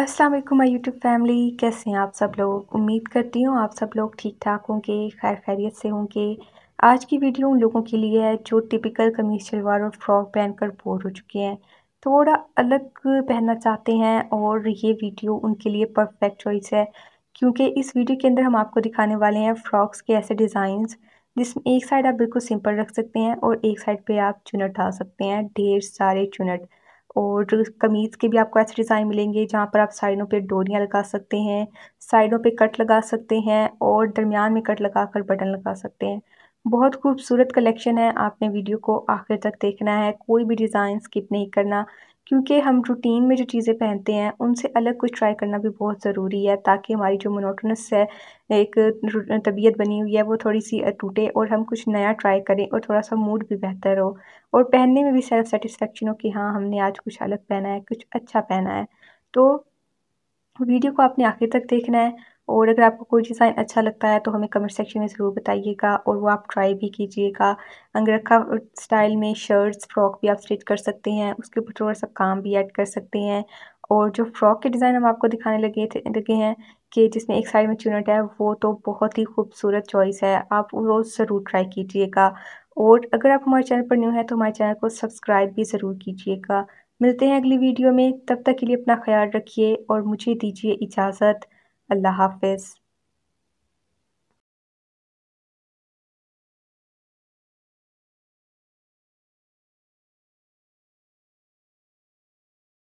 अस्सलाम वालेकुम my YouTube family कैसे हैं आप सब लोग उम्मीद करती हूँ आप सब लोग ठीक ठाक होंगे खैर खैरियत से होंगे आज की वीडियो उन लोगों के लिए है जो टिपिकल कमीज शलवार और फ्रॉक पहनकर बोर हो चुके हैं थोड़ा अलग पहनना चाहते हैं और ये वीडियो उनके लिए परफेक्ट चॉइस है क्योंकि इस वीडियो के अंदर हम आपको दिखाने वाले हैं फ्रॉक्स के ऐसे डिज़ाइंस जिसमें एक साइड आप बिल्कुल सिंपल रख सकते हैं और एक साइड पर आप चुनट डाल सकते हैं ढेर सारे चुनट और कमीज़ के भी आपको ऐसे डिज़ाइन मिलेंगे जहाँ पर आप साइडों पे डोरियाँ लगा सकते हैं साइडों पे कट लगा सकते हैं और दरमियान में कट लगा कर बटन लगा सकते हैं बहुत खूबसूरत कलेक्शन है आपने वीडियो को आखिर तक देखना है कोई भी डिज़ाइन स्किप नहीं करना क्योंकि हम रूटीन में जो चीज़ें पहनते हैं उनसे अलग कुछ ट्राई करना भी बहुत ज़रूरी है ताकि हमारी जो मोनोटोनस है एक तबीयत बनी हुई है वो थोड़ी सी टूटे और हम कुछ नया ट्राई करें और थोड़ा सा मूड भी बेहतर हो और पहनने में भी सेल्फ सेटिस्फेक्शन हो कि हाँ हमने आज कुछ अलग पहना है कुछ अच्छा पहना है तो वीडियो को आपने आखिर तक देखना है और अगर आपको कोई डिज़ाइन अच्छा लगता है तो हमें कमेंट सेक्शन में ज़रूर बताइएगा और वो आप ट्राई भी कीजिएगा अंगरखा स्टाइल में शर्ट्स फ्रॉक भी आप स्टिच कर सकते हैं उसके ऊपर थोड़ा सा काम भी ऐड कर सकते हैं और जो फ्रॉक के डिज़ाइन हम आपको दिखाने लगे थे लगे हैं कि जिसमें एक साइड में चुनट है वो तो बहुत ही खूबसूरत चॉइस है आप वो ज़रूर ट्राई कीजिएगा और अगर आप हमारे चैनल पर न्यू हैं तो हमारे चैनल को सब्सक्राइब भी ज़रूर कीजिएगा मिलते हैं अगली वीडियो में तब तक के लिए अपना ख्याल रखिए और मुझे दीजिए इजाज़त अल्लाह हाफिज़